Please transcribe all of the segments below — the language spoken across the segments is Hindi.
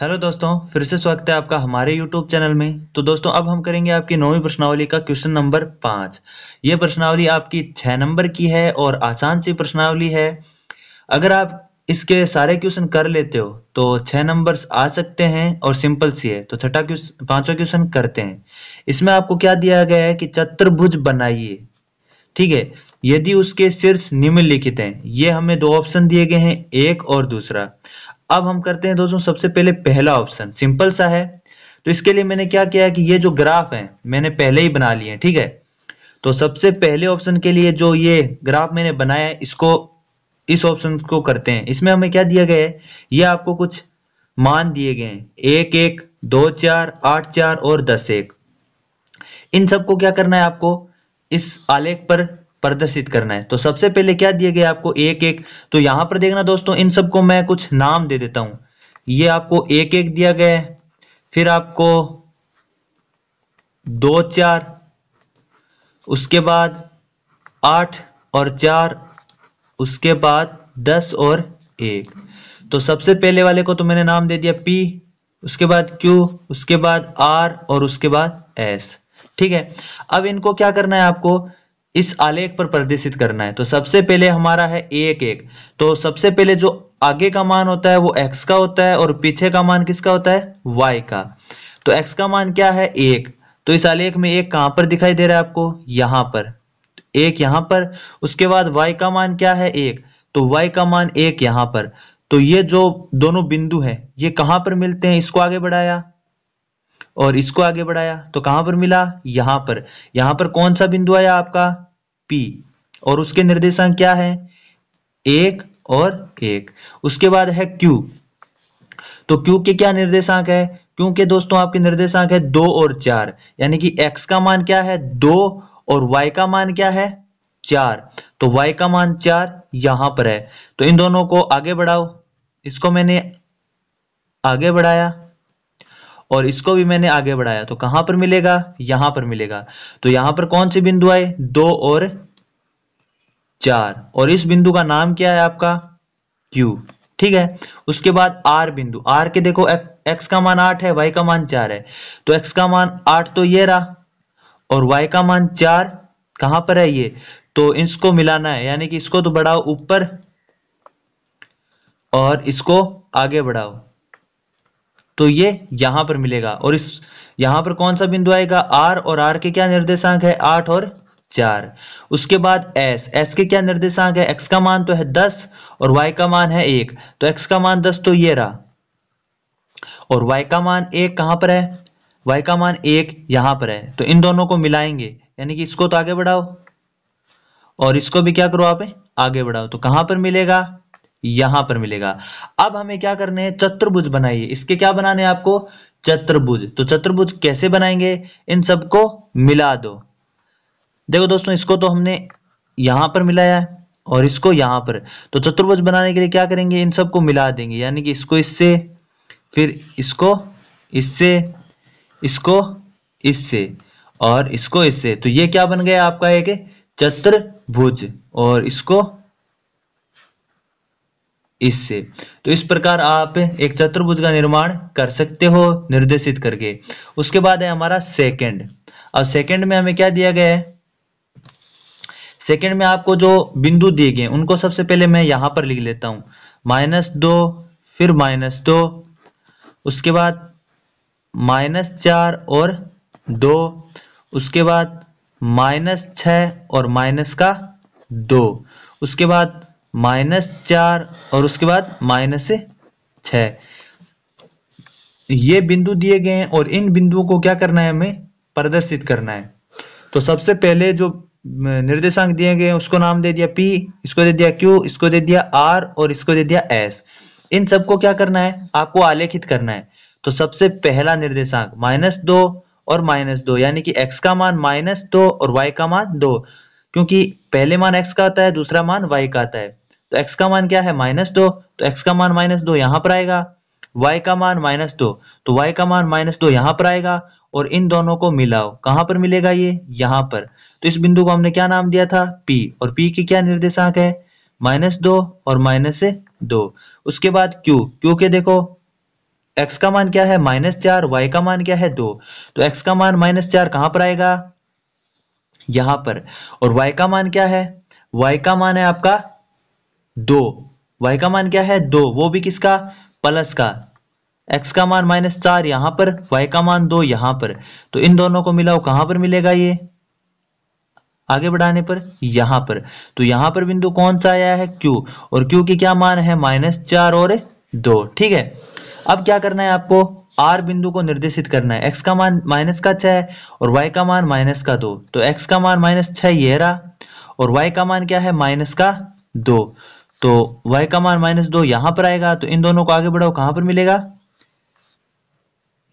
हेलो दोस्तों फिर से स्वागत है आपका हमारे यूट्यूब चैनल में तो दोस्तों अब हम करेंगे आपकी नौवीं प्रश्नावली का क्वेश्चन नंबर पांच ये प्रश्नावली आपकी छह नंबर की है और आसान सी प्रश्नावली है अगर आप इसके सारे क्वेश्चन कर लेते हो तो छह नंबर आ सकते हैं और सिंपल सी है तो छठा क्वेश्चन पांचों क्वेश्चन करते हैं इसमें आपको क्या दिया गया है कि चतुर्भुज बनाइए ठीक है यदि उसके शीर्ष निम्नलिखित हैं ये हमें दो ऑप्शन दिए गए हैं एक और दूसरा अब हम करते हैं दोस्तों सबसे पहले पहला ऑप्शन सिंपल सा है तो इसके लिए मैंने क्या किया है कि ये जो ग्राफ है मैंने पहले ही बना लिए ठीक है तो सबसे पहले ऑप्शन के लिए जो ये ग्राफ मैंने बनाया है इसको इस ऑप्शन को करते हैं इसमें हमें क्या दिया गया है ये आपको कुछ मान दिए गए हैं एक एक दो चार आठ चार और दस एक इन सबको क्या करना है आपको इस आलेख पर प्रदर्शित करना है तो सबसे पहले क्या दिया गया आपको एक एक तो यहां पर देखना दोस्तों इन सबको मैं कुछ नाम दे देता हूं ये आपको एक एक दिया गया है फिर आपको दो चार उसके बाद आठ और चार उसके बाद दस और एक तो सबसे पहले वाले को तो मैंने नाम दे दिया पी उसके बाद क्यू उसके बाद आर और उसके बाद एस ठीक है अब इनको क्या करना है आपको इस आलेख पर प्रदर्शित करना है तो सबसे पहले हमारा है एक एक तो सबसे पहले जो आगे का मान होता है वो एक्स का होता है और पीछे का मान किसका होता है वाई का तो एक्स का मान क्या है एक तो इस आलेख में एक कहां पर दिखाई दे रहा है आपको यहां पर एक यहां पर उसके बाद वाई का मान क्या है एक तो वाई का मान एक यहां पर तो ये जो दोनों बिंदु है ये कहां पर मिलते हैं इसको आगे बढ़ाया और इसको आगे बढ़ाया तो कहां पर मिला यहां पर यहां पर कौन सा बिंदु आया आपका पी और उसके निर्देशांक क्या है एक और एक उसके बाद है क्यू तो क्यू के क्या निर्देशांक है क्योंकि के दोस्तों आपके निर्देशांक है दो और चार यानी कि एक्स का मान क्या है दो और वाई का मान क्या है चार तो वाई का मान चार यहां पर है तो इन दोनों को आगे बढ़ाओ इसको मैंने आगे बढ़ाया और इसको भी मैंने आगे बढ़ाया तो कहां पर मिलेगा यहां पर मिलेगा तो यहां पर कौन से बिंदु आए दो और चार और इस बिंदु का नाम क्या है आपका क्यू ठीक है उसके बाद आर बिंदु आर के देखो एक, एक्स का मान आठ है वाई का मान चार है तो एक्स का मान आठ तो ये रहा और वाई का मान चार कहां पर है ये तो इसको मिलाना है यानी कि इसको तो बढ़ाओ ऊपर और इसको आगे बढ़ाओ तो ये यहां पर मिलेगा और इस यहां पर कौन सा बिंदु आएगा आर और आर के क्या निर्देशांक है आठ और चार उसके बाद एस एस के क्या निर्देशांक है एक्स का मान तो है दस और वाई का मान है एक तो एक्स का मान दस तो ये रहा और वाई का मान एक कहां पर है वाई का मान एक यहां पर है तो इन दोनों को मिलाएंगे यानी कि इसको तो आगे बढ़ाओ और इसको भी क्या करो आप आगे बढ़ाओ तो कहां पर मिलेगा यहां पर मिलेगा अब हमें क्या करने हैं चतुर्भुज बनाइए इसके क्या बनाने हैं आपको चतुर्भुज तो चतुर्भुज कैसे बनाएंगे इन सबको मिला दो देखो दोस्तों इसको तो हमने यहां पर मिलाया है और इसको यहां पर तो चतुर्भुज बनाने के लिए क्या करेंगे इन सबको मिला देंगे यानी कि इसको इससे फिर इसको इससे इसको इससे और इसको इससे तो ये क्या बन गया आपका एक चतुर्भुज और इसको इससे तो इस प्रकार आप एक चतुर्भुज का निर्माण कर सकते हो निर्देशित करके उसके बाद है हमारा सेकंड अब सेकंड में हमें क्या दिया गया है सेकंड में आपको जो बिंदु दिए गए उनको सबसे पहले मैं यहां पर लिख लेता हूं माइनस दो फिर माइनस दो उसके बाद माइनस चार और दो उसके बाद माइनस छ और माइनस का दो उसके बाद माइनस चार और उसके बाद माइनस छ ये बिंदु दिए गए हैं और इन बिंदुओं को क्या करना है हमें प्रदर्शित करना है तो सबसे पहले जो निर्देशांक दिए गए हैं उसको नाम दे दिया पी इसको दे दिया क्यू इसको दे दिया आर और इसको दे दिया एस इन सबको क्या करना है आपको आलेखित करना है तो सबसे पहला निर्देशांक माइनस दो और माइनस दो यानी कि एक्स का मान माइनस दो और वाई का मान दो क्योंकि पहले मान एक्स का आता है दूसरा मान वाई का आता है तो एक्स का मान क्या है माइनस दो तो एक्स का मान माइनस दो यहां पर आएगा वाई का मान माइनस दो तो वाई का मान माइनस दो यहां पर आएगा और इन दोनों को मिलाओ कहां पर मिलेगा ये यहां पर तो इस बिंदु को हमने क्या नाम दिया था p और p की क्या निर्देशांक है माइनस दो और माइनस दो उसके बाद क्यू क्यू के देखो एक्स का मान क्या है माइनस चार वाई का मान क्या है दो तो एक्स का मान माइनस चार कहां पर आएगा यहां पर और वाई का मान क्या है वाई का मान है आपका दो वाई का मान क्या है दो वो भी किसका प्लस का एक्स का मान माइनस चार यहां पर वाई का मान दो यहां पर तो इन दोनों को मिलाओ कहां पर मिलेगा ये आगे बढ़ाने पर यहां पर तो यहां पर बिंदु कौन सा आया है क्यू और क्यू की क्या मान है माइनस चार और दो ठीक है अब क्या करना है आपको आर बिंदु को निर्देशित करना है एक्स का मान माइनस का छह और वाई का मान माइनस का दो तो एक्स का मान माइनस छह ये रहा और वाई का मान क्या है माइनस का दो तो y का मान माइनस दो यहां पर आएगा तो इन दोनों को आगे बढ़ाओ कहां पर मिलेगा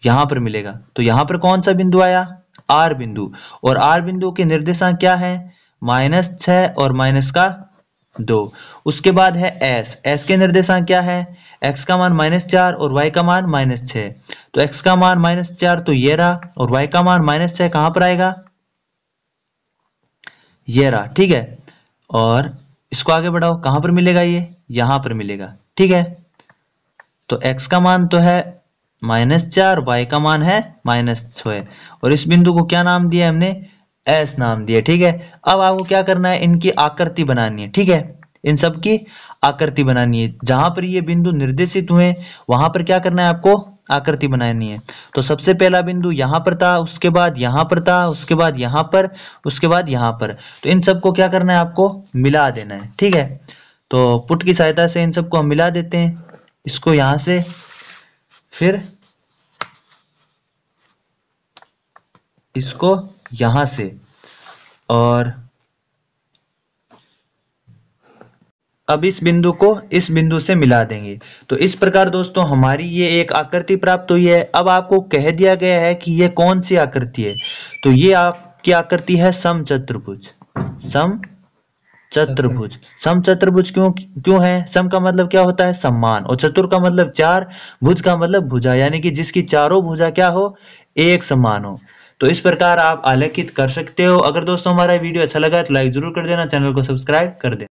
यहां पर मिलेगा तो यहां पर कौन सा बिंदु आया आर बिंदु और आर बिंदु के निर्देशांक क्या है माइनस छह और माइनस का दो उसके बाद है एस एस के निर्देशांक क्या है एक्स का मान माइनस चार और वाई का मान माइनस छ तो एक्स का मान माइनस चार तो ये रहा और वाई का मान माइनस छह कहां पर आएगा ये रहा ठीक है और इसको आगे बढ़ाओ कहां पर मिलेगा ये यहां पर मिलेगा ठीक है तो x का मान तो है माइनस चार वाई का मान है माइनस छः और इस बिंदु को क्या नाम दिया हमने एस नाम दिया ठीक है अब आपको क्या करना है इनकी आकृति बनानी है ठीक है इन सब की आकृति बनानी है जहां पर ये बिंदु निर्देशित हुए वहां पर क्या करना है आपको आकृति बनानी है तो सबसे पहला बिंदु यहां पर था उसके बाद यहां पर था उसके बाद यहां पर उसके बाद यहां पर तो इन सबको क्या करना है आपको मिला देना है ठीक है तो पुट की सहायता से इन सबको हम मिला देते हैं इसको यहां से फिर इसको यहां से और अब इस बिंदु को इस बिंदु से मिला देंगे तो इस प्रकार दोस्तों हमारी ये एक आकृति प्राप्त हुई है अब आपको कह दिया गया है कि ये कौन सी आकृति है तो ये आपकी आकृति है सम चतुर्भुज सम चतुर्भुज सम चतुर्भुज क्यों क्यों है सम का मतलब क्या होता है सम्मान और चतुर का मतलब चार भुज का मतलब भुजा यानी कि जिसकी चारों भुजा क्या हो एक समान हो तो इस प्रकार आप आलेखित कर सकते हो अगर दोस्तों हमारा वीडियो अच्छा लगा तो लाइक जरूर कर देना चैनल को सब्सक्राइब कर देना